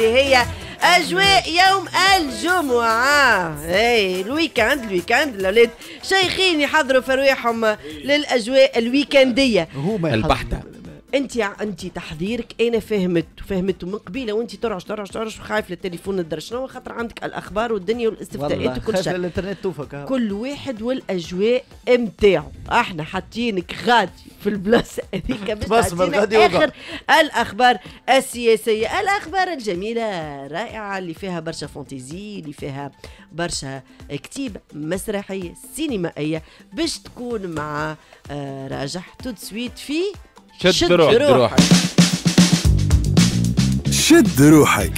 اللي هي اجواء يوم الجمعه اي الويكاند الويكاند الاولاد شيخين يحضروا في رواحهم للاجواء الويكانديه هما البحته انت انت تحذيرك انا فهمت فهمت من قبيله وانت ترعش ترعش ترعش خايف للتليفون الدر شنو خاطر عندك الاخبار والدنيا والاستفتاءات وكل شيء الانترنت توفك كل واحد والاجواء نتاعو احنا حاطينك غادي في البلاصه هذيك باش اخر الاخبار السياسيه الاخبار الجميله رائعه اللي فيها برشا فانتزي اللي فيها برشا كتيب مسرحيه سينمائيه باش تكون مع آه، راجح تود سويت في شد, شد روحك. روحك شد روحك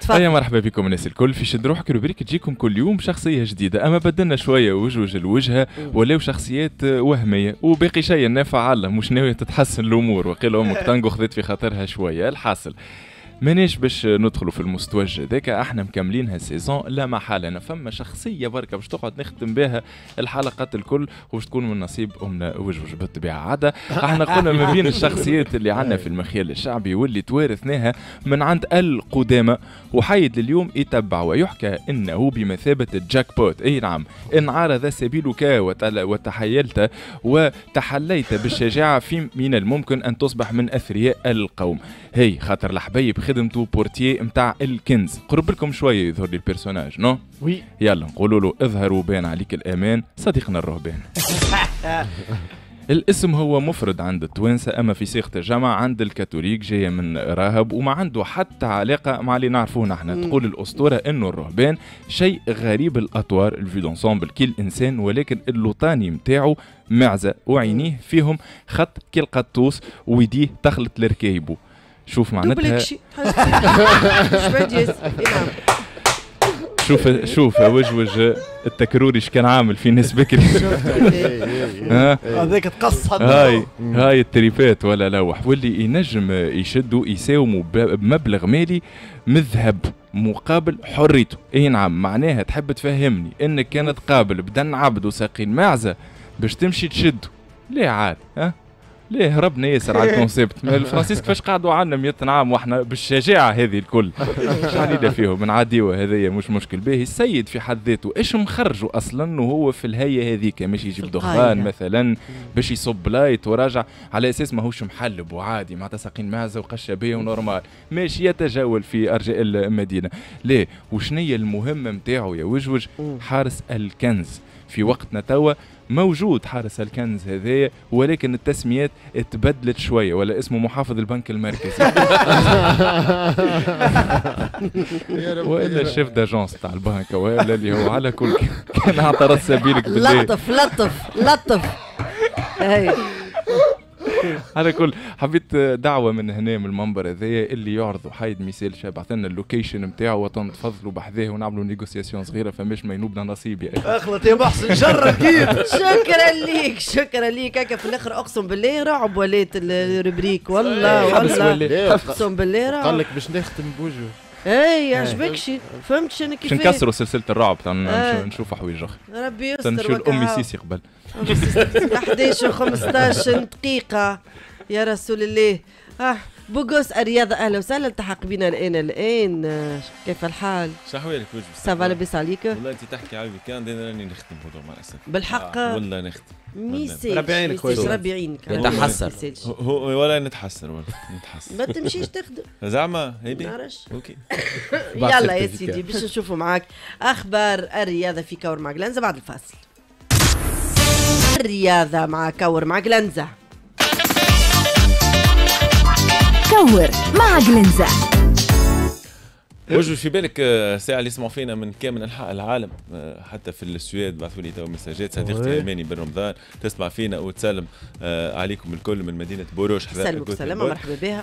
تفضل مرحبا بكم الناس الكل في شد روحك روبريك تجيكم كل يوم شخصية جديدة أما بدلنا شوية وجوج الوجهة ولو شخصيات وهمية وباقي شيء نافع الله مش ناوية تتحسن الأمور وقيل أمك تانجو خذت في خاطرها شوية الحاصل مانيش باش ندخلوا في المستوج هذاك احنا مكملين هالسيزون لا محاله انا فما شخصيه بركه باش تقعد نختم بها الحلقات الكل وباش تكون من نصيب امنا وجوج بالطبيعه عدا احنا قلنا ما بين الشخصيات اللي عندنا في المخيل الشعبي واللي توارثناها من عند القدامى وحيد لليوم يتبع ويحكى انه بمثابه الجاك بوت اي نعم ان عارض سبيلك وتحيلت وتحليت بالشجاعه في من الممكن ان تصبح من اثرياء القوم هي خاطر الحبيب خدمته بورتيي نتاع الكنز قرب لكم شويه يظهر لي البيرسوناج نو وي يلا نقولوا له اظهر وبان عليك الامان صديقنا الرهبان الاسم هو مفرد عند التوانسة أما في صيغة الجمع عند الكاثوليك جاية من راهب وما عنده حتى علاقة مع اللي نعرفوه نحن تقول الأسطورة أنه الرهبان شيء غريب الأطوار الفي دونسومبل كل إنسان ولكن اللوطاني متاعه معزة وعينيه فيهم خط كالقطوس ويديه تخلط لركايبه شوف معناتها إيه، نعم. شوف شوف وجوج ايش كان عامل في ناس بكري هذاك تقص هاي هاي التريفات ولا لوح واللي ينجم يشدوا يساوموا بمبلغ مالي مذهب مقابل حريته اي نعم معناها تحب تفهمني انك كانت قابل بدن عبد وساقين معزه باش تمشي تشد ليه عاد ها ليه هربنا ياسر على الكونسيبت الفرنسيس كيفاش قعدوا عنا 100 عام واحنا بالشجاعه هذه الكل علينا فيهم نعديوها هذايا مش مشكل باهي السيد في حد ذاته ايش مخرجه اصلا وهو في الهيئه هذيك مش يجيب دخان مثلا باش يصب لايت وراجع على اساس ماهوش محلب وعادي معناتها ساقين معزه وقشه ونورمال ماشي يتجول في ارجاء المدينه ليه وشنية المهمه نتاعو يا وجوج حارس الكنز في وقتنا توا موجود حارس الكنز هذايا ولكن التسميات تبدلت شويه ولا اسمه محافظ البنك المركزي والا شيف داجونس تاع البنك ولا اللي هو على كل كان عطى راس سبيلك بالله لطف لطف لطف على كل حبيت دعوه من هنا من المنبر هذايا اللي يعرضوا حايد مثال شاب عطينا لنا اللوكيشن نتاعو وطن تفضلوا بحذاه ونعملوا نيغوسياسيون صغيره فماش ما ينوبنا نصيب يا اخي اخلط يا محسن كيف شكرا ليك شكرا ليك هكا في الاخر اقسم بالله رعب ولات الربريك والله والله اقسم بالله رعب قال لك باش نختم بوجهه اي عجبكش فهمت شنو كيفاش نكسروا سلسله الرعب نشوفوا حوايج اخرى ربي يستر تنشيل امي سيسي قبل 11 15 دقيقة يا رسول الله آه بوغوس الرياضة أهلا وسهلا التحق بنا الآن الآن كيف الحال؟ شحوالك وجبي؟ سافا لاباس عليك؟ والله أنت تحكي على الويكاند أنا راني نخدم هذو مع الأسف بالحق آه. والله نخدم ميسي ربي عينك ربي عينك نتحسر هو ولا نتحسر ولا نتحسر ما تمشيش تخدم زعما هيدي نعرفش اوكي يلا يا سيدي باش نشوفوا معاك اخبار الرياضه في كور ماغلانزا بعد الفاصل الرياضة مع كور مع جلنزة كور مع جلنزة وجه في بالك آه، ساعة اللي يسمعوا فينا من كامل أنحاء العالم آه، حتى في السويد بعثوا لي تو مساجات صديقتي أيماني بن رمضان تسمع فينا وتسلم آه، عليكم الكل من مدينة بوروش سلموا بسلامة مرحبا بها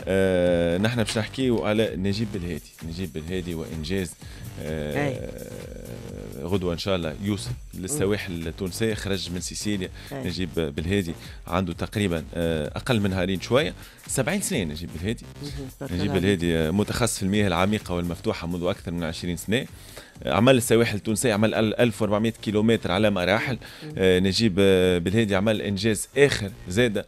نحن باش نحكيو على نجيب الهادي نجيب الهادي وإنجاز أي. غدوه ان شاء الله يوصل للسواحل التونسيه خرج من سيسيليا نجيب بالهادي عنده تقريبا آه، اقل من هارين شويه 70 سنه نجيب بالهادي نجيب بالهادي آه، متخصص في المياه العميقه والمفتوحه منذ اكثر من 20 سنه آه، عمل السواحل التونسية عمل 1400 كيلومتر على مراحل نجيب بالهادي عمل إنجاز آخر زاد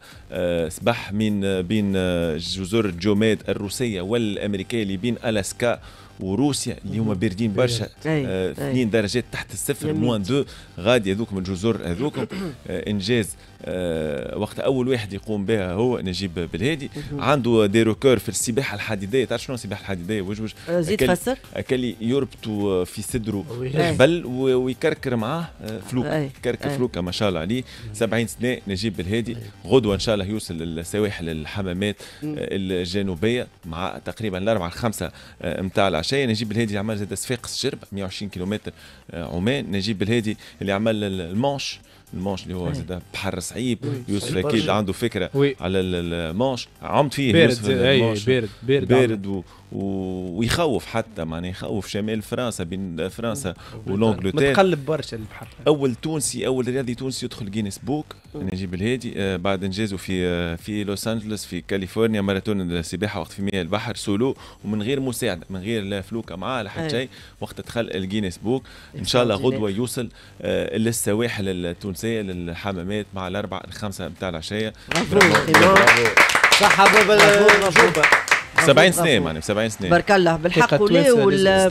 سبح من بين جزر جوماد الروسية والأمريكية اللي بين ألاسكا وروسيا اللي هما باردين برشا آه، اثنين درجات تحت الصفر موان دو غادي هذوكم من الجزر هذوكم انجاز آه وقت اول واحد يقوم بها هو نجيب بالهادي عنده دي روكور في السباحه الحديديه تعرف شنو السباحه الحديديه وجوج زيد فسر اكل يربطوا في صدره جبل ويكركر معاه آه، فلوك كركر فلوكه ما شاء الله عليه 70 سنه نجيب بالهادي غدوه ان شاء الله يوصل للسواحل الحمامات آه، الجنوبيه مع تقريبا الاربعه الخمسه نتاع آه، العشيه نجيب بالهادي عمل زاد صفاقس جرب 120 كيلومتر عمان نجيب بالهادي اللي عمل المانش المانش اللي هو إيه. زاد بحر صعيب إيه. يوسف اكيد عنده فكره على المانش عمت فيه بارد يوسف إيه، بارد بارد بارد, بارد, بارد ويخوف حتى معناها يخوف شمال فرنسا بين فرنسا ولونجلتير متقلب برشا البحر اول تونسي اول رياضي تونسي يدخل جينيس بوك نجيب الهادي آه، بعد انجازه في آه، في لوس انجلوس في كاليفورنيا ماراثون السباحه وقت في مياه البحر سولو ومن غير مساعده من غير لا فلوكه معاه لا حتى شيء وقت دخل الجينيس بوك ان شاء الله غدوه يوصل آه، للسواحل التونسيه للحمامات مع الاربع الخمسه نتاع العشيه صحة بابا 70 سنه معناها 70 سنه بارك الله بالحق ولي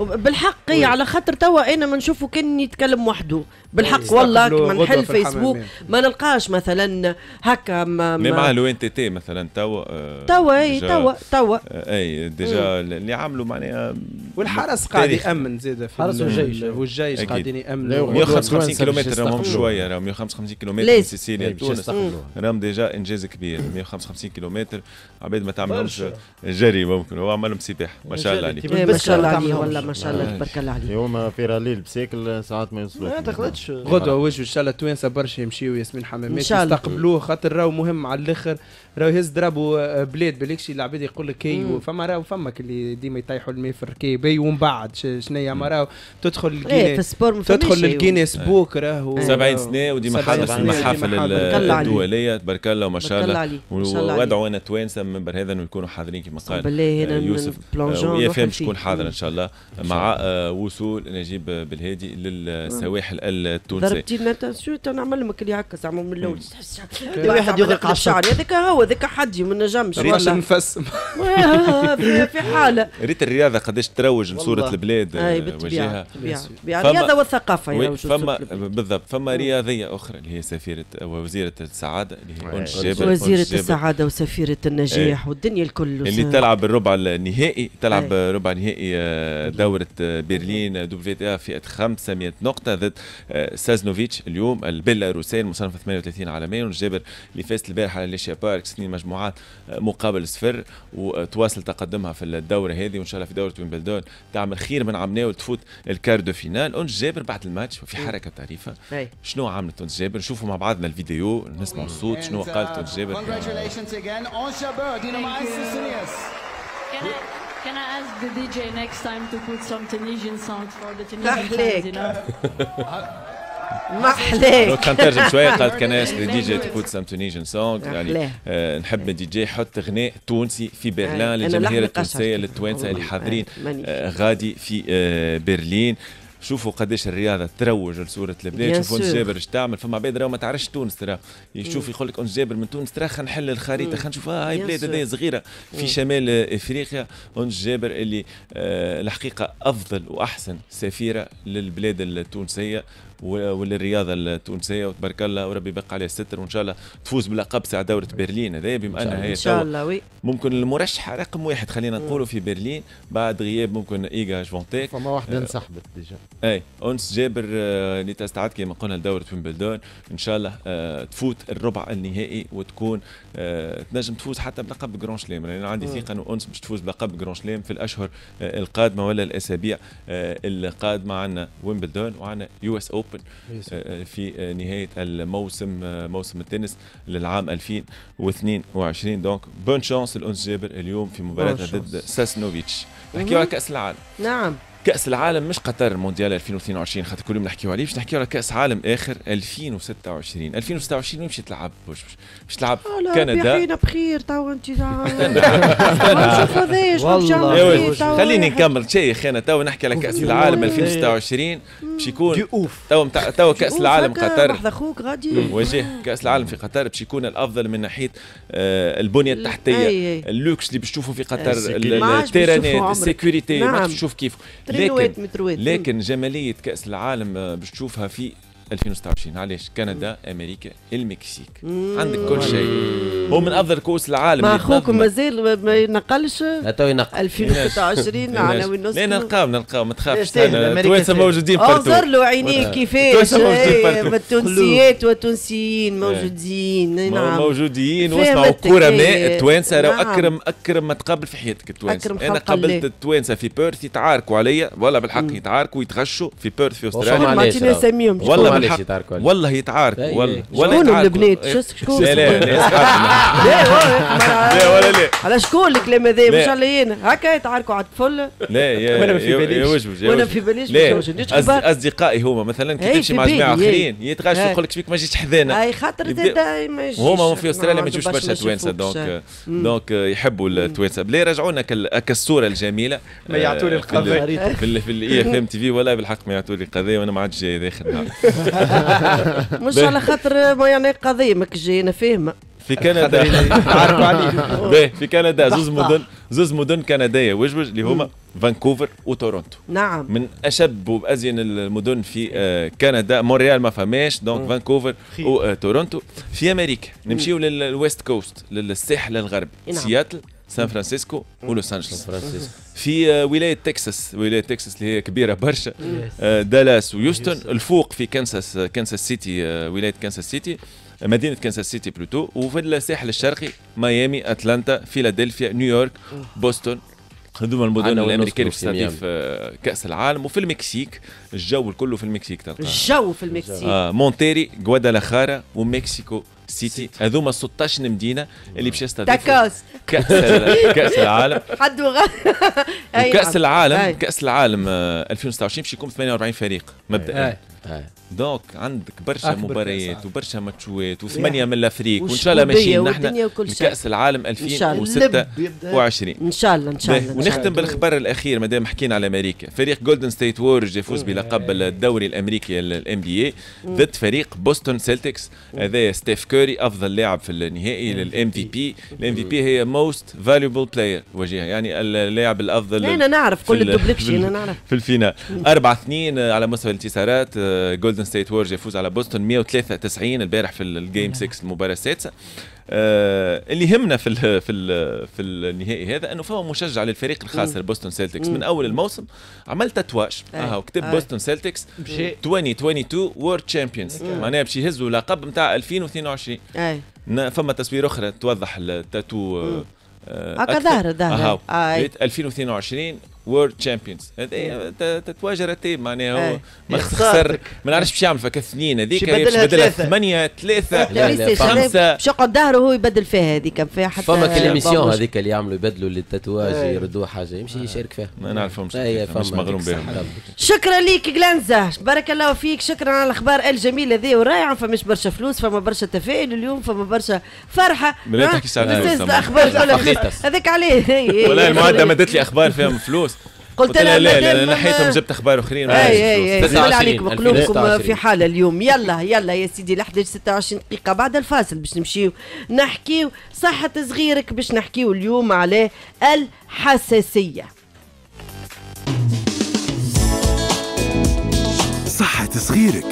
بالحق ايه على خاطر توا انا ما نشوفه كان يتكلم وحده بالحق والله كما نحل فيسبوك يعني. ما نلقاش مثلا هكا ما ما مع الو ان تي تي مثلا توا توا آه، اي توا توا اي ديجا آه، اللي عملوا معناها آه، والحرس قاعد يامن زاد الحرس والجيش والجيش قاعدين يامنوا 155 كيلومتر راهم شويه راهم 155 كيلومتر من سيسيليا تونس راهم ديجا انجاز كبير 155 كيلومتر عباد ما تعملهمش جري ممكن هو عملهم سباحه ما شاء الله عليه إيه، ما شاء الله عليه والله ما شاء الله تبارك الله عليه اليوم فيراليل بساكل ساعات ما يوصلوش ما تغلطش غدوه وجهه ان شاء الله التوانسه برشا يمشيوا ياسمين حمامات يستقبلوه خاطر راهو مهم على الاخر راهو يهز دراب آه، بلاد بالكشي العباد يقول لك كي إيه، فما راهو فما اللي ديما يطيحوا الماء في الركاب ومن بعد شنو هي راهو تدخل إيه، في السبور تدخل للجينيس بوك راهو 70 إيه. سنه وديما حاضر في المحافل الدوليه تبارك الله وما شاء الله وادعوا انا توانسه من بر هذا انه يكونوا حاضرين كما قال آه، يوسف ويا فهم شكون حاضر ان شاء الله مع آه، وصول نجيب بالهادي للسواحل التونسيه ضربتي نعمل لك اللي هكا زعما من الاول واحد يغرق على الشعر هذاك هو هذاك ذاك حدي ما نجمش ريتش نفس في حاله ريت الرياضه قداش تروج لصوره البلاد اي آه، بالطبيعه الرياضه والثقافه يعني فما بالضبط فما رياضيه اخرى اللي هي سفيره آه، وزيره السعاده اللي هي انش جابر وزيره السعاده وسفيره النجاح إيه. والدنيا الكل اللي تلعب الربع النهائي تلعب إيه. ربع نهائي آه، دوره برلين دبليو إيه، فئه 500 نقطه ضد سازنوفيتش اليوم البيلاروسي المصنف 38 عالميا والجابر اللي فاز البارحه على ليشيا باركس سنين مجموعات آه، مقابل صفر وتواصل تقدمها في الدوره هذه وان شاء الله في دوره ويمبلدون تعمل خير من عمناه وتفوت الكار دو فينال اونس جابر بعد الماتش في حركه طريفه شنو عملت اونس جابر نشوفوا مع بعضنا الفيديو نسمعوا الصوت شنو قالت uh, اونس جابر Can I ask the DJ next time to put some Tunisian sound for the Tunisian fans, you know? Uh, محلاه كان ترجم شويه قالت كناس دي جي تيكوت سام تونيجن سونغ يعني نحب دي جي حط غناء تونسي في برلين للجماهير التونسيه للتوانسه اللي حاضرين غادي في برلين شوفوا قداش الرياضه تروج لصوره البلاد شوفوا انس جابر اش تعمل فما عباد ما تعرفش تونس ترى يشوف يقول لك انس جابر من تونس ترى خلينا نحل الخريطه خلينا نشوف هاي بلاد هذه صغيره في شمال افريقيا انس جابر اللي آه الحقيقه افضل واحسن سفيره للبلاد التونسيه والرياضه التونسيه وتبارك الله وربي يبقى عليها الستر وان شاء الله تفوز بلقب تاع دوره برلين هذا بما انها هي ان شاء الله وي ممكن المرشحه رقم واحد خلينا نقولوا في برلين بعد غياب ممكن ايجا جفونتيك فما واحده آه، انسحبت ديجا اي اونس جابر اللي آه، تستعد كما قلنا لدوره ويمبلدون ان شاء الله آه، تفوت الربع النهائي وتكون تنجم تفوز حتى بلقب جرون شليم لان عندي ثقه انه اونس باش تفوز بلقب جرون شليم في الاشهر القادمه ولا الاسابيع القادمه عندنا ويمبلدون وعندنا يو اس اوبن اوبن آه، آه، في آه، نهايه الموسم موسم التنس للعام 2022 دونك بون شانس لانس جابر اليوم في مباراه ضد ساسنوفيتش نحكيو على كاس العالم نعم كاس العالم مش قطر مونديال 2022 خاطر كل يوم نحكيو عليه باش نحكيو على كاس عالم اخر 2026 2026 وين مشيت تلعب باش مش تلعب آه، كندا بخير بخير توا انت نشوف إيه، خليني نكمل شيخ انا توا نحكي على كاس العالم 2026 باش يكون توا توا كاس العالم قطر لحظه اخوك غادي وجه كاس العالم في قطر باش يكون الافضل من ناحيه آه، البنيه التحتيه اللوكس اللي باش تشوفوا في قطر التيرانات السيكوريتي ما نعم. تشوف كيف كيلوات متروات لكن جماليه كاس العالم آه، باش تشوفها في 2026 علاش كندا امريكا المكسيك عندك كل شيء هو من افضل كؤوس العالم مع اخوك مازال ما ينقلش تو ينقل 2026 على وين نوصل لا نلقاو نلقاو ما تخافش التوانسه موجودين آه، بارتو انظر له عينيه كيفاش إيه، التونسيات والتونسيين إيه. موجودين نعم موجودين واسمعوا كوره ماء التوانسه راهو نعم. اكرم اكرم ما تقابل في حياتك التوانسه انا قابلت التوانسه في بيرث يتعاركوا عليا والله بالحق يتعاركوا ويتغشوا في بيرث في استراليا والله الحق يتعاركوا والله يتعاركوا إيه، والله إيه. ولا شكون البنات إيه. شكون لا لا لا لا ولا لا على شكون الكلام هذا مش علي انا هكا يتعاركوا على الطفل لا يا يوجب وانا في باليش اصدقائي هما مثلا كي تمشي مع جماعه اخرين يتغاشوا يقول لك شبيك ما جيتش حذانا اي خاطر هما في استراليا ما يجوش برشا توانسه دونك دونك يحبوا التوانسه بلا رجعونا لنا كالصوره الجميله ما يعطوا لي آه، القضيه في الاي اف ام تي في ولا بالحق ما يعطوا لي القضاء وانا ما عادش جاي داخل مش على خاطر يعني قضيه ماك جاي انا فاهمه في كندا عارفوا عليه في كندا زوز مدن زوز مدن كنديه وجوج اللي هما فانكوفر وتورونتو نعم من اشب وازين المدن في آه، كندا مونريال ما فماش دونك فانكوفر وتورونتو آه، في امريكا نمشيو للويست كوست للساحل الغربي نعم. سياتل سان فرانسيسكو ولوس انجلوس في آه، ولايه تكساس ولايه تكساس اللي هي كبيره برشا آه، دالاس ويوستن الفوق في كانساس آه، كانساس سيتي ولايه كانساس سيتي مدينه كانساس سيتي بلوتو وفي الساحل الشرقي ميامي اتلانتا فيلادلفيا نيويورك بوسطن هذوما المدن الامريكيه اللي في كاس العالم وفي المكسيك الجو كله في المكسيك تلقى الجو في المكسيك آه مونتيري غوادالاخارا ومكسيكو سيتي هذوما 16 مدينه اللي باش يستضيفوا كاس كاس العالم حد كاس العالم كاس العالم 2026 باش يكون 48 فريق مبدئيا آه. دونك عندك برشا مباريات وبرشا ماتشوات وثمانيه من الافريق وان شاء الله ماشيين نحن كاس العالم 2026 ان شاء الله ان شاء الله ونختم بالخبر الاخير ما دام حكينا على امريكا فريق جولدن ستيت وورج يفوز بلقب الدوري الامريكي الام بي اي ضد فريق بوستون سيلتكس هذا ستيف كوري افضل لاعب في النهائي للام في بي الام في بي هي موست فاليوبل بلاير وجهها يعني اللاعب الافضل انا نعرف كل الدوبلكشي انا نعرف في الفينال 4 2 على مستوى الانتصارات آه، جولدن ستيت وورز يفوز على بوسطن 193 البارح في الجيم 6 المباراه السادسه آه اللي يهمنا في الـ في الـ في النهائي هذا انه فهو مشجع للفريق الخاسر بوستون سيلتكس من اول الموسم عمل تاتواج إيه. آه كتب إيه. بوسطن بوستون سيلتكس 2022 وورد تشامبيونز معناها باش يهزوا لقب نتاع 2022 أي. فما تصوير اخرى توضح التاتو آه، هكا ظهر ظهر 2022 وورد تشامبيونز هذا تتواجر معناها هو إيه. ما خسر ما نعرفش باش يعمل فك اثنين هذيك بدلها ثلاثة ثمانية ثلاثة خمسة باش يقعد ظهره هو يبدل فيها هذيك فيها حتى فما كليميسيون هذيك اللي يعملوا يبدلوا للتتواج إيه. يردوا حاجة يمشي إيه. يشارك فيها ما نعرفهمش مش مغروم بهم شكرا ليك جلانزا بارك الله فيك شكرا على الاخبار الجميلة ذي ورائعه فماش برشا فلوس فما برشا تفائل اليوم فما برشا فرحة ما تحكيش على الاخبار هذاك عليه والله المعدة مدت لي اخبار فيها فلوس قلت لا لا لا نحيتهم جبت اخبار اخرين اي اي اي عليكم قلوبكم في حاله اليوم يلا يلا يا سيدي لحد 26 دقيقه بعد الفاصل باش نمشيو نحكيو صحه صغيرك باش نحكيو اليوم على الحساسيه صحه صغيرك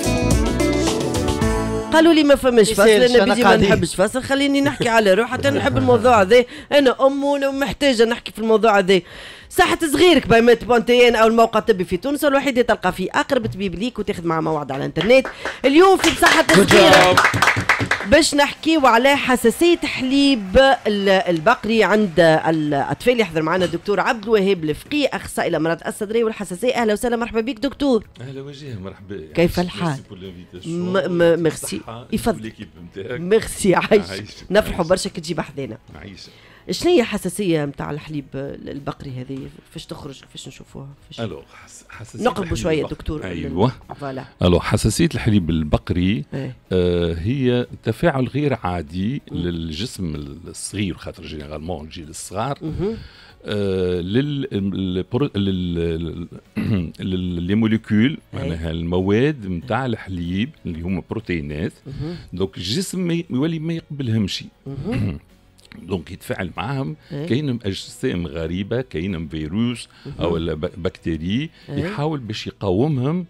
قالوا لي ما فماش فصل انا بدي ما نحبش فصل خليني نحكي على روحي حتى نحب الموضوع هذا انا ام ومحتاجه نحكي في الموضوع هذا صحة صغيرك بيمات بونتيان أو الموقع الطبي في تونس الوحيد تلقى فيه أقرب طبيب ليك وتاخذ معه موعد على الإنترنت اليوم في صحة صغيرك باش نحكيو على حساسية حليب البقري عند الأطفال يحضر معنا الدكتور عبد الوهاب الفقي أخصائي الأمراض الصدرية والحساسية أهلا وسهلا مرحبا بك دكتور أهلا وجيه مرحبا كيف الحال؟ ميرسي يفضل ميرسي عايش نفرحوا برشا كي تجيب بحذانا عايش شنو هي الحساسيه نتاع الحليب البقري هذه فاش تخرج فاش نشوفوها الو حساسيه نقربوا شويه دكتور ايوه فوالا الو حساسيه الحليب البقري ايه؟ آه هي تفاعل غير عادي مم. للجسم الصغير خاطر جينيرالمون الجيل الصغار مم. آه لل موليكول إيه. معناها المواد نتاع الحليب اللي هما بروتينات دوك الجسم يولي ما يقبلهمش دونك يتفاعل معاهم إيه؟ كاينهم اجسام غريبه كاينهم فيروس او بكتيري إيه. يحاول باش يقاومهم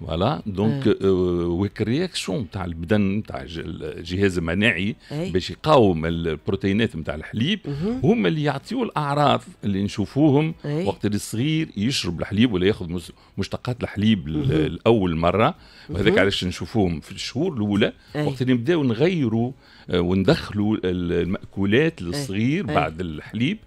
فوالا دونك إيه. آه. ويك رياكسيون تاع البدن تاع الجهاز المناعي إيه. باش يقاوم البروتينات نتاع الحليب هما اللي يعطيو الاعراض اللي نشوفوهم إيه؟ وقت اللي الصغير يشرب الحليب ولا ياخذ مشتقات الحليب لاول مره وهذاك علاش نشوفوهم في الشهور الاولى وقت اللي نبداو نغيروا آه، وندخلوا المأكولات إيه، للصغير إيه. بعد الحليب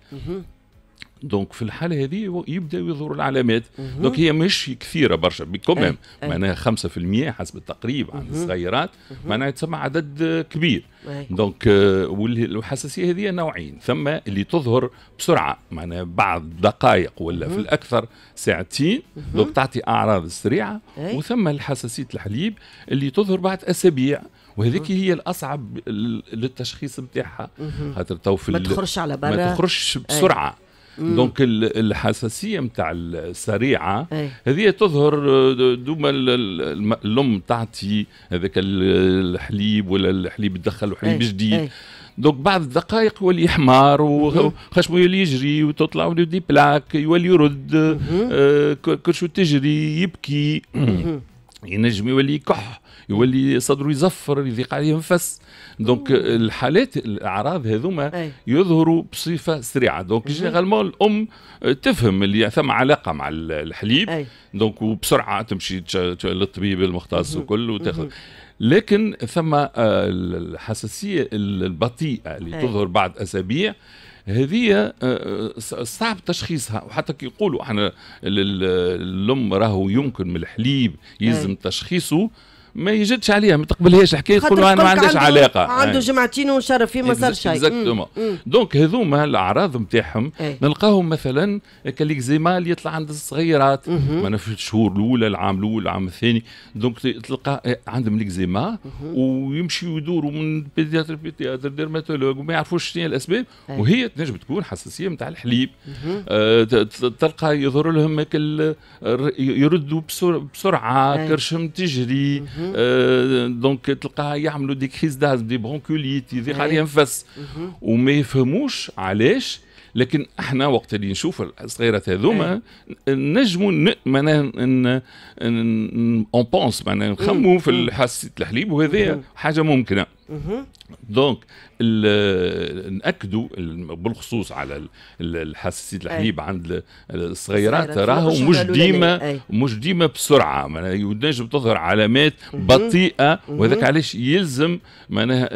دونك في الحاله هذه يبدأ يظهروا العلامات دونك هي مش كثيره برشا كومام إيه، معناها 5% حسب التقريب عند الصغيرات معناها تسمى عدد كبير دونك آه، والحساسيه هذه نوعين ثم اللي تظهر بسرعه معناها بعد دقائق ولا في الاكثر ساعتين دونك تعطي اعراض سريعه وثم الحساسيه الحليب اللي تظهر بعد اسابيع وهذيك هي الاصعب للتشخيص نتاعها خاطر تو في ما تخرجش على برا ما تخرجش بسرعه أي. دونك الحساسيه نتاع السريعه هذه تظهر دوما الام تعطي هذاك الحليب ولا الحليب تدخل حليب جديد دونك بعد الدقائق يولي حمار وخشمه يولي يجري وتطلع له دي بلاك يولي يرد آه كل شو تجري يبكي ينجم يولي يكح يولي صدره يزفر يضيق عليه نفس دونك آه، الحالات الاعراض هذوما يظهروا بصفه سريعه دونك جينيرالمون الام آه، تفهم اللي ثم علاقه مع الحليب أي. دونك وبسرعه تمشي للطبيب المختص وكل وتاخذ لكن ثم آه، الحساسيه البطيئه اللي تظهر بعد اسابيع هذه آه، صعب تشخيصها وحتى كي يقولوا احنا الام راهو يمكن من الحليب يلزم تشخيصه ما يجدش عليها ما تقبلهاش الحكايه تقول ما عندهاش علاقه عنده جمعتين وشرف فيه ما صار شيء دونك هذوما الاعراض نتاعهم نلقاهم مثلا كاليكزيما اللي يطلع عند الصغيرات ما في الشهور الاولى العام الاول العام الثاني دونك تلقى عندهم الاكزيما ويمشيوا يدوروا من بيدياتر بيدياتر ديرماتولوج وما يعرفوش شنو الاسباب وهي تنجم تكون حساسيه نتاع الحليب آه، تلقى يظهر لهم يردوا بسرعه كرشهم تجري دونك mhm. euh, تلقاها يعملوا دي كريز دازم دي برونكوليت يضيق عليها نفس mhm. وما يفهموش علاش لكن احنا وقت اللي نشوف الصغيرات هذوما إيه. نجموا معناها اون بونس معناها نخموا إيه. في حاسه الحليب وهذه إيه. حاجه ممكنه دونك mhm. ناكدوا بالخصوص على الحساسيه الحليب عند الصغيرات راهو مش ديما مش ديما بسرعه معناها ينجم تظهر علامات بطيئه وهذاك علاش يلزم معناها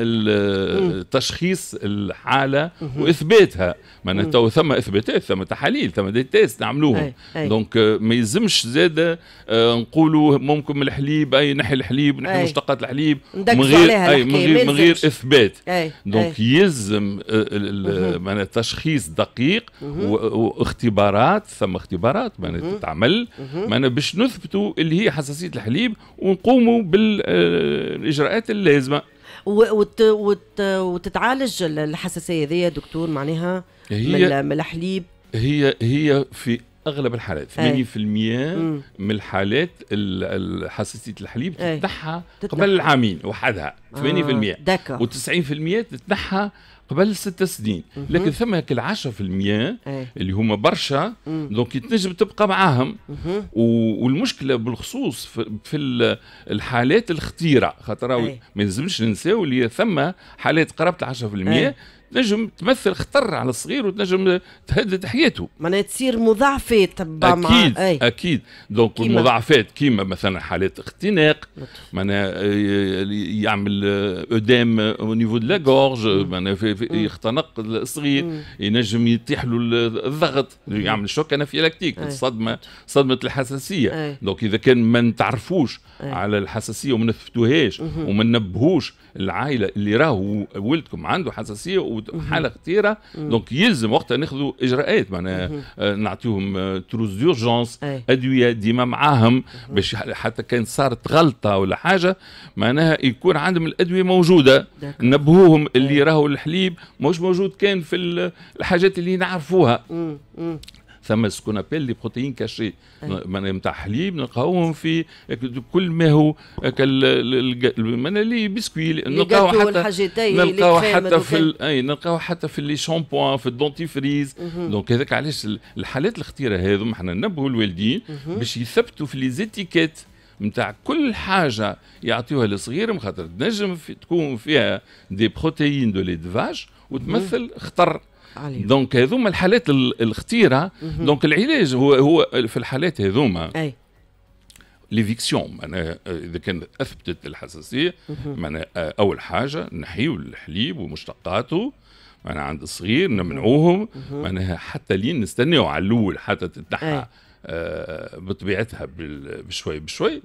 تشخيص الحاله واثباتها معناها تو ثم اثباتات ثم تحاليل ثم دي تيست نعملوهم دونك آه، ما يلزمش زاد آه، نقولوا ممكن من الحليب اي نحي الحليب نحي مشتقات الحليب من غير اي من غير من غير اثبات دونك يلزم معناها تشخيص دقيق واختبارات ثم اختبارات معناها تتعمل معناها باش نثبتوا اللي هي حساسيه الحليب ونقوموا بالاجراءات اللازمه وت وت وتتعالج الحساسيه هذه دكتور معناها هي من الحليب هي هي في اغلب الحالات 80% من الحالات حساسيه الحليب تتنحى قبل العامين وحدها 80% آه. و90% تتنحى قبل ست سنين لكن ثم هيك 10% اللي هما برشا دونك تنجم تبقى معاهم والمشكله بالخصوص في الحالات الخطيره خاطر ما يلزمش ننساو اللي ثم حالات قرابه 10% 10% تنجم تمثل خطر على الصغير وتنجم تهدد حياته معناها تصير مضاعفات مع اكيد أي. اكيد دونك كيما. المضاعفات كيما مثلا حالات اختناق معناها يعمل اودام او نيفو دو لا غورج معناها يختنق الصغير مم. ينجم يطيح له الضغط يعمل شوك انافيلاكتيك صدمه صدمه الحساسيه أي. دونك اذا كان ما نتعرفوش أي. على الحساسيه وما نثبتوهاش وما نبهوش العائله اللي راهو ولدكم عنده حساسيه وحاله خطيره دونك يلزم وقتها ناخذوا اجراءات معناها آه، نعطيهم آه، تروس ديورجونس إيه. ادويه ديما معاهم باش حتى كان صارت غلطه ولا حاجه معناها يكون عندهم الادويه موجوده نبهوهم اللي إيه. راهو الحليب مش موجود كان في الحاجات اللي نعرفوها ثم سكون ابيل لي بروتيين كاشي معناها حليب نلقاوهم في كل ما هو من لي بسكوي نلقاو حتى نلقاو حتى في اي نلقاو حتى في لي شامبوان في الدونتيفريز دونك هذاك علاش الحالات الخطيره هذو احنا ننبهوا الوالدين باش يثبتوا في لي زيتيكيت نتاع كل حاجه يعطيوها لصغيرهم خاطر تنجم في تكون فيها دي بروتيين دو لي دفاج وتمثل خطر عليهم. دونك هذوما الحالات الخطيره دونك العلاج هو هو في الحالات هذوما اي ليفيكسيون معناها آه، اذا كان اثبتت الحساسيه معناها آه، اول حاجه نحيو الحليب ومشتقاته معناها عند الصغير نمنعوهم معناها حتى لين نستناو على الاول حتى تتنحى آه بطبيعتها بشوي بشوي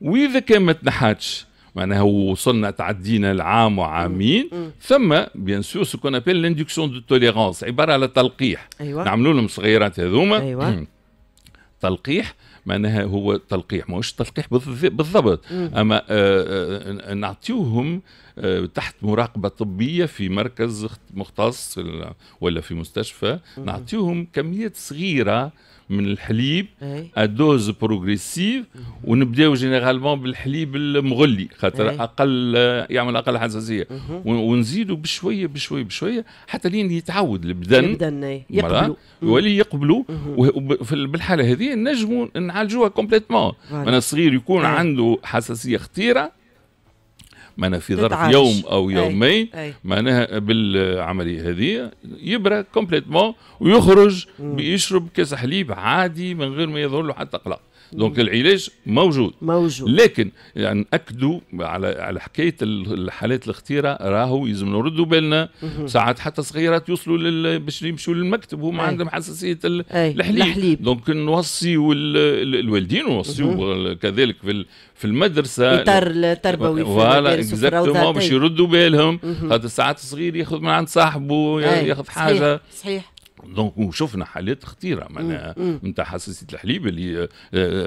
واذا كان ما تنحاتش معناها وصلنا تعدينا العام وعامين ثم بيان سور سو كون ابيل لاندكسيون دو توليرونس عباره على تلقيح أيوة. نعملوا لهم صغيرات هذوما أيوة. تلقيح معناها هو تلقيح ماهوش تلقيح بالضبط مم. اما آه، آه، نعطيوهم آه، تحت مراقبه طبيه في مركز مختص ولا في مستشفى نعطيوهم كميات صغيره من الحليب ادوز بروغريسيف ونبداو جينيرالمون بالحليب المغلي خاطر اقل يعمل اقل حساسيه ونزيدوا بشويه بشويه بشويه حتى لين يتعود البدن البدن يقبلوا يولي يقبلوا بالحاله هذه نجموا نعالجوها كومبليتمون من الصغير يكون عنده حساسيه خطيره معناها في ظرف يوم او يومين معناها بالعمليه هذه يبرى كومبليتمون ويخرج بيشرب كاس حليب عادي من غير ما يظهر له حتى قلق دونك العلاج موجود موجود لكن يعني ناكدوا على على حكايه الحالات الاختيره راهو يلزم نردوا بالنا ساعات حتى صغيرات يوصلوا لل... باش يمشوا للمكتب وهم عندهم حساسيه ال... الحليب. الحليب دونك نوصي الوالدين نوصيوا كذلك في في المدرسه الاطار التربوي في فوالا اكزاكتومون باش يردوا بالهم خاطر ساعات الصغير ياخذ من عند صاحبه ياخذ حاجه صحيح, صحيح. دونك وشفنا حالات خطيره معناها نتاع حساسيه الحليب اللي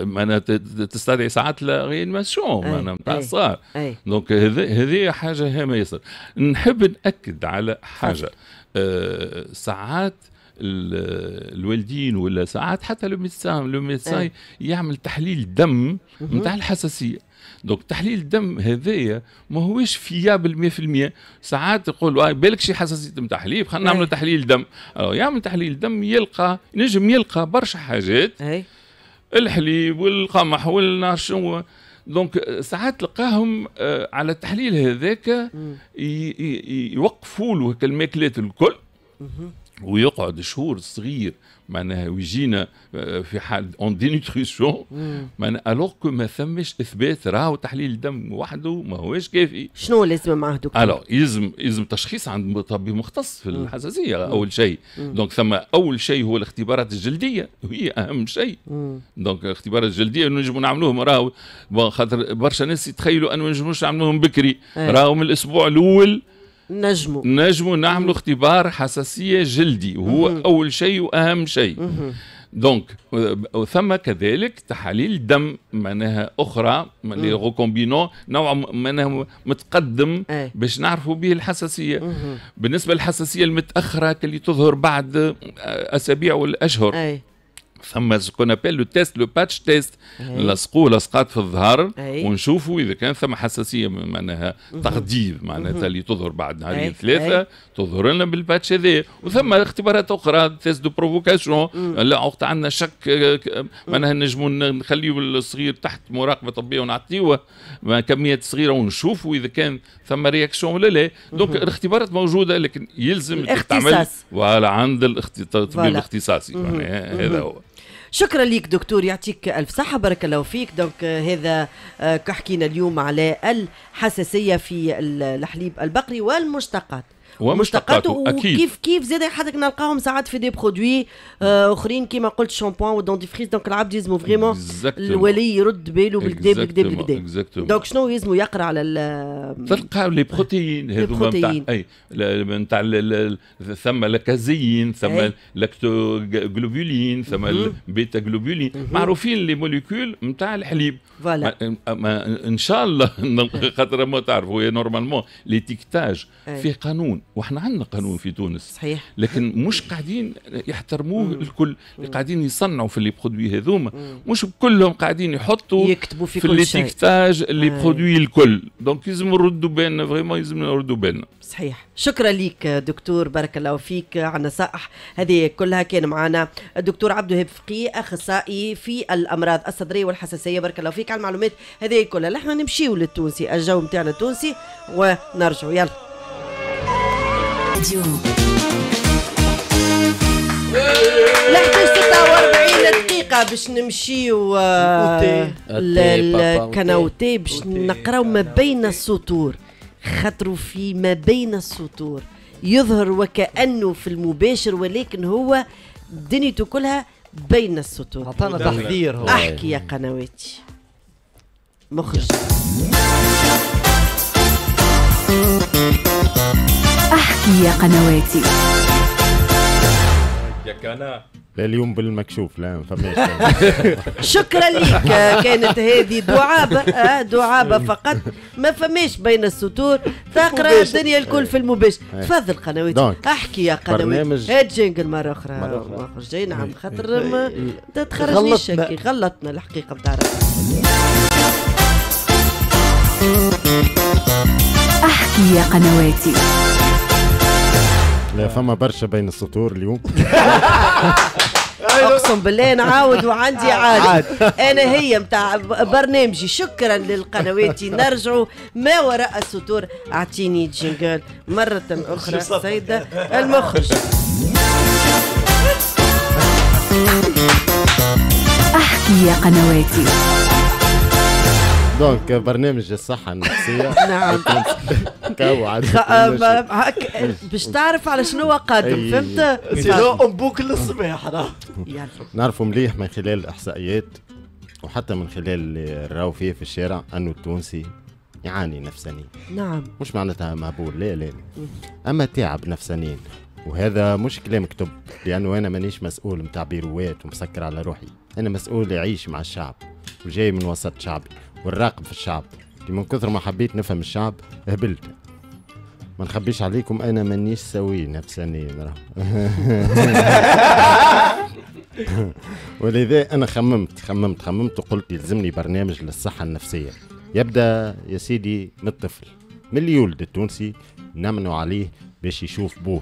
معناها تستدعي ساعات لغيانيماسيون معناها نتاع الصار دونك هذه حاجه هامه ياسر نحب ناكد على حاجه أه ساعات الوالدين ولا ساعات حتى لو ميدسان لو يعمل تحليل دم نتاع الحساسيه دونك تحليل الدم هذايا ما هوش فيابل 100% ساعات يقولوا آه بالك شي حساسيه نتاع حليب خلينا نعملوا إيه. تحليل دم يعمل تحليل دم يلقى نجم يلقى برشا حاجات أي. الحليب والقمح شنو دونك ساعات تلقاهم آه، على التحليل هذاك يوقفوا له الماكلات الكل ويقعد شهور صغير معناها ويجينا آه، في حال اون دينيتريسيون معناها الوغ كو ما ثمش اثبات راهو تحليل الدم وحده ما هوش كافي شنو لازم معاه دكتور؟ الو يلزم يلزم تشخيص عند طبيب مختص في الحساسيه مم. اول شيء دونك ثم اول شيء هو الاختبارات الجلديه وهي اهم شيء دونك الاختبارات الجلديه نجم نعملوهم راهو خاطر برشا ناس يتخيلوا انه ما نجموش نعملوهم بكري إيه. راهو من الاسبوع الاول نجمو نجمو نعملوا اختبار حساسيه جلدي وهو مم. اول شيء واهم شيء مم. دونك ثم كذلك تحاليل دم معناها اخرى لي ريكومبينون نوع معناها متقدم ايه. باش نعرفوا به الحساسيه مه. بالنسبه للحساسيه المتاخره اللي تظهر بعد اسابيع والاشهر ايه. ثم سكون ابل لو تيست لو باتش تيست نلصقوه لصقات في الظهر ونشوفوا اذا كان ثم حساسيه معناها تغضيب معناتها اللي تظهر بعد نهارين ثلاثه تظهر لنا بالباتش هذا وثم اختبارات اخرى تيست دو بروفوكاسيون لا وقت عندنا شك آه، آه، معناها نجموا نخليوا الصغير تحت مراقبه طبيه ونعطيوه كميات صغيره ونشوفوا اذا كان ثم رياكسيون ولا لا دونك الاختبارات موجوده لكن يلزم تعمل وعلى عند الطبيب الاختصاصي هذا هو شكرا لك دكتور يعطيك الف صحه بارك الله فيك دونك آه، هذا آه، كحكينا اليوم على الحساسيه في الحليب البقري والمشتقات ومشتقاته وكيف أكيد. كيف زاد حضرتك نلقاهم ساعات في دي برودوي آه، اخرين كيما قلت شامبوان والدونتيفريس دونك العبد يلزمو فريمون الولي يرد باله بالكدا بالكدا بالكدا دونك شنو يلزمو يقرا على تلقى لي بروتيين هذوما نتاع اي نتاع ثم لاكازيين ثم لاكتوغلوبولين ثم البيتا جلوبولين معروفين لي موليكول نتاع الحليب فوالا ان شاء الله خاطر ما تعرفوا نورمالمون ليتيكتاج فيه قانون واحنا عندنا قانون في تونس صحيح لكن مش قاعدين يحترموه مم. الكل اللي قاعدين يصنعوا في لي برودوي هذوما مش كلهم قاعدين يحطوا يكتبوا في, في في لي برودوي الكل دونك لازم نردوا بالنا فريمون لازم نردوا بالنا صحيح شكرا لك دكتور بارك الله فيك على النصائح هذه كلها كان معنا الدكتور عبد الوهاب فقي اخصائي في الامراض الصدريه والحساسيه بارك الله فيك على المعلومات هذه كلها نحن نمشيو للتونسي الجو نتاعنا التونسي ونرجعوا يلا راديو نحكي 46 دقيقة باش نمشيو للكناوتي باش نقراو ما بين السطور خطروا في ما بين السطور يظهر وكأنه في المباشر ولكن هو دنيته كلها بين السطور عطانا تحذير هو احكي يا قنواتي مخرج يا قنواتي ياك انا اليوم بالمكشوف لا فماش شكرا لك كانت هذه دعابه آه دعابه أيوه. فقط ما فماش بين السطور تقرا الدنيا الكل في المباشر أيوه. أيوه. تفضل قنوات احكي يا قنوات هات جينجل مره اخرى مره اخرى نعم خاطر ما تخرجنيش غلطنا الحقيقه بتاع احكي يا قنواتي لا فما برشا بين السطور اليوم اقسم بالله نعاود وعندي عاد انا هي متاع برنامجي شكرا للقنوات نرجعوا ما وراء السطور اعطيني جينجل مره اخرى سيده المخرج احكي يا قنواتي دونك برنامج الصحة النفسية نعم كوعد باش تعرف على شنو قادم فهمت؟ سينو بوكل للصباح نعرفوا مليح من خلال الإحصائيات وحتى من خلال اللي راو فيه في الشارع أنه التونسي يعاني نفسانيا نعم مش معناتها مهبول لا لا أما تعب نفسانيا وهذا مش كلام كتب لانه انا مانيش مسؤول متاع بيروات ومسكر على روحي انا مسؤول يعيش مع الشعب وجاي من وسط شعبي والراقب في الشعب كي من كثر ما حبيت نفهم الشعب هبلت ما نخبيش عليكم انا مانيش سوي نفساني ولذا انا خممت خممت خممت وقلت يلزمني برنامج للصحه النفسيه يبدا يا سيدي من الطفل من اللي يولد التونسي نمنو عليه باش يشوف بوه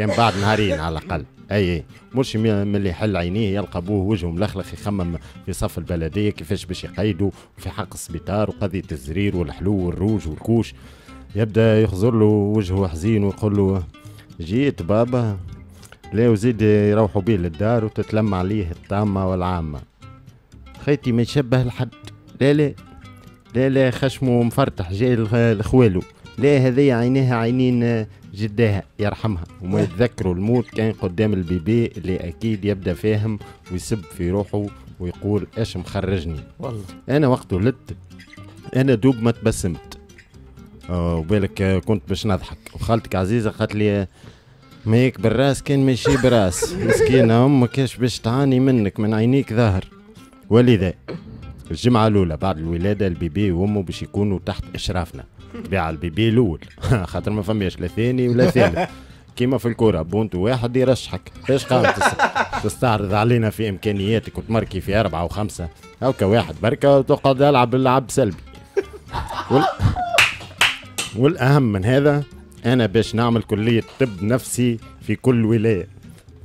كان بعد نهارين على الاقل اي اي مش من اللي يحل عينيه يلقى بوه وجهه ملخلخ يخمم في صف البلديه كيفاش باش يقيدوا وفي حق السبيطار وقضيه الزرير والحلو والروج والكوش يبدا يخزر له وجهه حزين ويقول له جيت بابا لا وزيد يروحوا بيه للدار وتتلم عليه الطامة والعامة خيتي ما يشبه لحد لا لا لا لا خشمه مفرتح جاي لخوالو لا هذي عينيها عينين جداها يرحمها وما أه. يتذكروا الموت كان قدام البيبي اللي اكيد يبدا فاهم ويسب في روحه ويقول ايش مخرجني والله انا وقت ولدت انا دوب ما تبسمت أه، وبالك كنت باش نضحك وخالتك عزيزه قالت لي ما يك بالراس كان ماشي براس مسكينه امك ايش باش تعاني منك من عينيك ظهر ولذا الجمعه الاولى بعد الولاده البيبي وامه باش يكونوا تحت اشرافنا طبيعة البيبي الاول خاطر ما فماش لا ثاني ولا ثالث كيما في الكرة بونتو واحد يرشحك ايش قاعد تستعرض علينا في امكانياتك وتمركي في اربعة وخمسة هاكا واحد بركة وتقعد العب اللعب سلبي وال... والاهم من هذا انا باش نعمل كلية طب نفسي في كل ولاية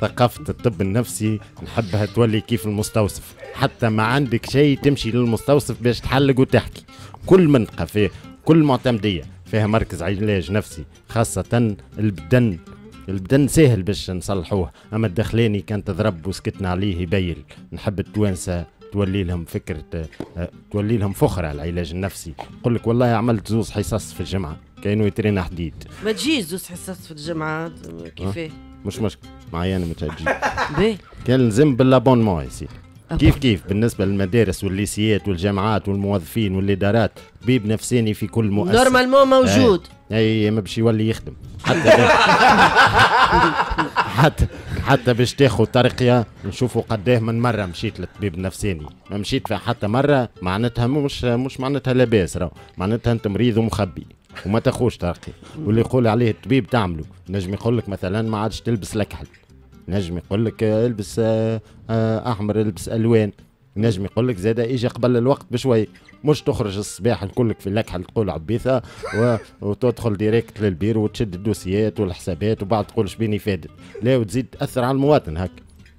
ثقافة الطب النفسي نحبها تولي كيف المستوصف حتى ما عندك شيء تمشي للمستوصف باش تحلق وتحكي كل منطقة فيه كل معتمديه فيها مركز علاج نفسي خاصه البدن البدن ساهل باش نصلحوه اما الدخلاني كان تضرب وسكتنا عليه يبيل نحب التوانسه تولي لهم فكره آه، تولي لهم فخر على العلاج النفسي يقول لك والله عملت زوز حصص في الجمعه كانه يترين حديد ما تجيش زوز حصص في الجمعه كيفاه مش مشكل معايا انا ما تجيش كان لازم بالابونمون يا سيدي كيف كيف بالنسبه للمدارس والليسيات والجامعات والموظفين والادارات طبيب نفساني في كل مؤسسه نورمالمون موجود اي إيه، إيه، ما باش يولي يخدم حتى حتى حتى باش تاخذ ترقيه نشوفوا قداه من مره مشيت للطبيب النفساني ما مشيت فيها حتى مره معناتها مش مش معناتها لاباس راهو معناتها انت مريض ومخبي وما تاخوش ترقيه واللي يقول عليه الطبيب تعمله نجم يقول لك مثلا ما عادش تلبس لكحل نجم يقول لك البس آه، احمر البس الوان نجم يقول لك زاد اجي قبل الوقت بشوي مش تخرج الصباح نقول في اللكحه تقول عبيثه و... وتدخل ديريكت للبير وتشد الدوسيات والحسابات وبعد تقول بيني فادت لا وتزيد تاثر على المواطن هك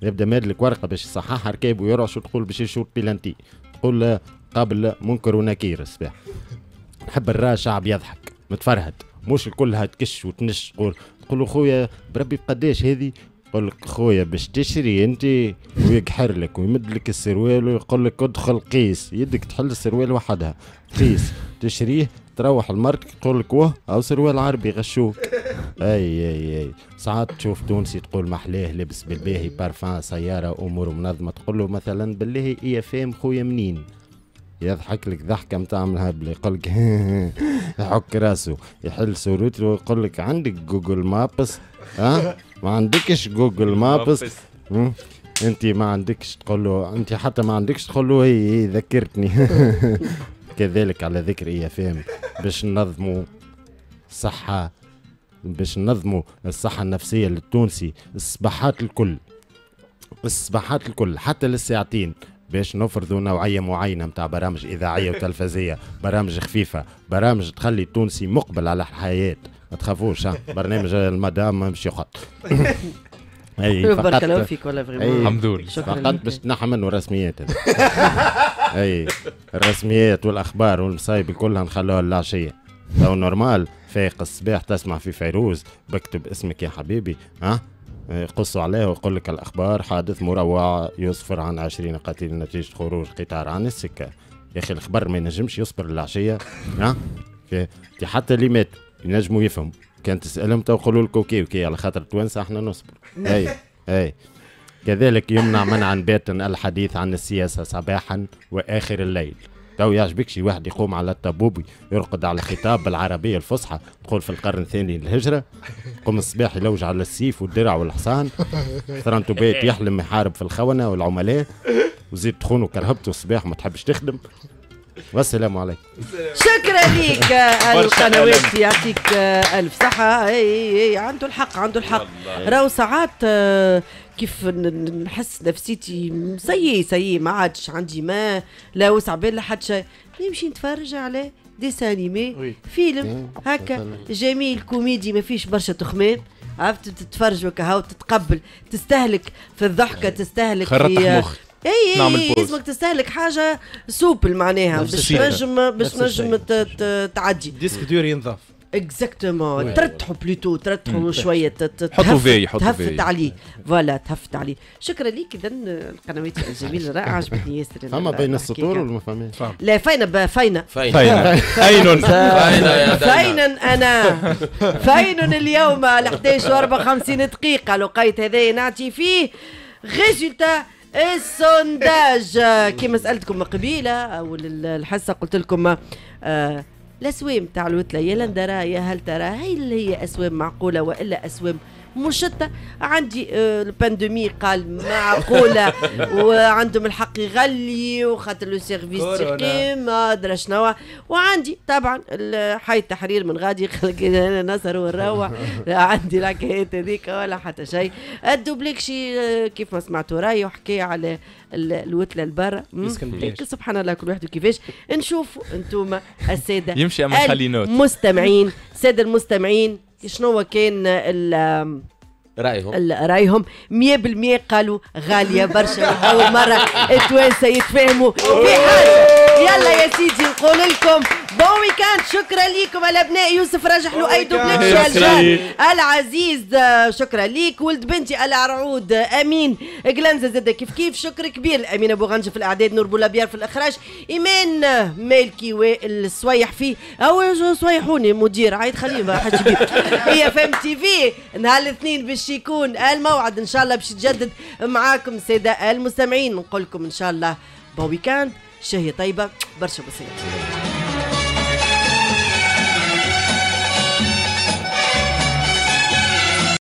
يبدا مادلك ورقه باش يصححها ركاب ويرعش وتقول باش يشوط بيلانتي تقول آه، قبل منكر ونكير الصباح نحب الرا شعب يضحك متفرهد مش الكل هتكش وتنش تقول تقول له خويا بربي بقداش هذه يقول لك خويا باش تشري انت ويقحر لك ويمد لك السروال ويقول لك ادخل قيس يدك تحل السروال وحدها قيس تشريه تروح المرك يقول لك واه او سروال عربي غشوك اي اي اي ساعات تشوف تونسي تقول محلاه لبس بالباهي بارفان سياره امور منظمه تقول له مثلا بالله اي اف ام خويا منين يضحك لك ضحكة متاع من هبل يقول لك يحك راسه يحل سورته ويقول لك عندك جوجل مابس ها ما عندكش جوجل مابس انت ما عندكش تقول له انت حتى ما عندكش تقول له هي, ذكرتني كذلك على ذكر اي اف ام باش ننظموا صحه باش ننظموا الصحه النفسيه للتونسي الصباحات الكل الصباحات الكل حتى للساعتين باش نفرضوا نوعيه معينه نتاع برامج اذاعيه وتلفزيه برامج خفيفه برامج تخلي التونسي مقبل على الحياه ما تخافوش برنامج المدام مش يخط اي بارك الله فيك ولا فريمون الحمد لله فقط باش تنحى منه رسميات اي الرسميات والاخبار والمصايب كلها نخلوها للعشيه لو نورمال فايق الصباح تسمع في فيروز بكتب اسمك يا حبيبي ها قصوا عليه ويقول لك الاخبار حادث مروع يصفر عن 20 قتيل نتيجه خروج قطار عن السكه يا اخي الخبر ما ينجمش يصبر للعشيه ها حتى اللي ماتوا ينجموا يفهموا كان تسالهم تو يقولوا لك اوكي اوكي على خاطر التوانسه احنا نصبر اي اي كذلك يمنع منعا باتا الحديث عن السياسه صباحا واخر الليل تو يعجبك شي واحد يقوم على الطبوبي يرقد على خطاب بالعربيه الفصحى تقول في القرن الثاني للهجره قم الصباح يلوج على السيف والدرع والحصان ثرانتو بيت يحلم يحارب في الخونه والعملاء وزيد تخونه كرهبته الصباح ما تحبش تخدم والسلام عليكم شكرا ليك آه، القنوات يعطيك آه، الف صحه اي اي عنده الحق عنده الحق راهو ساعات آه، كيف نحس نفسيتي سي سي ما عادش عندي ما لا وسع بال لا حد شيء نمشي نتفرج على ديس انيمي فيلم إيه، هكا جميل كوميدي ما فيش برشا تخمام عرفت تتفرج هكا تتقبل تستهلك في الضحكه إيه. تستهلك في مخ. اي إيه، نعمل إيه، بوز لازمك تستهلك حاجه سوبل معناها باش نجم باش نجم تعدي ديسك دور ينظف اكزاكتومون ترتحوا بلوتو ترتحوا شويه تحطوا في حطوا في تهفت عليه فوالا تهفت عليه شكرا ليك اذا القنوات الجميله رائعه عجبتني ياسر فما بين السطور ولا ما فماش لا فاينة فاينة فاينة فاينة فاينة انا فاينة اليوم على 11 و 54 دقيقه لقيت هذا نعطي فيه ريزولتا السونداج كيما سالتكم قبيله او الحصه قلت لكم آه الاسوام تاع الوتله يا لندرا يا هل ترى اللي هي اسوام معقوله والا اسوام مشتة عندي آه، الباندومي قال معقولة وعندهم الحق يغلي وخاطر لو سيرفيس ما ادري شنو وعندي طبعا حي التحرير من غادي انا نصر ونروح عندي الحكايات هذيك ولا حتى شيء الدوبليك شي آه، كيف ما سمعتوا راي وحكي على الوتله لبرا إيه، سبحان الله كل واحد كيفاش نشوفوا انتم الساده يمشي اما نخلي نوت مستمعين الساده المستمعين شنو كان ال رايهم رايهم 100% قالوا غاليه برشا اول مره التوانسه يتفاهموا في حاجه يلا يا سيدي نقول لكم بون ويكاند شكرا ليكم الابناء يوسف راجح له اي دوبليك العزيز شكرا ليك ولد بنتي العرعود امين جلنزه زاده كيف كيف شكر كبير امين ابو غنجه في الاعداد نور بولابيار في الاخراج ايمان مالكي والسويح فيه او صويحوني مدير عايد خليه حاج كبير هي فام تي في نهار الاثنين باش يكون الموعد ان شاء الله باش يتجدد معاكم ساده المستمعين نقول لكم ان شاء الله بون ويكاند شهية طيبة برشا بسيط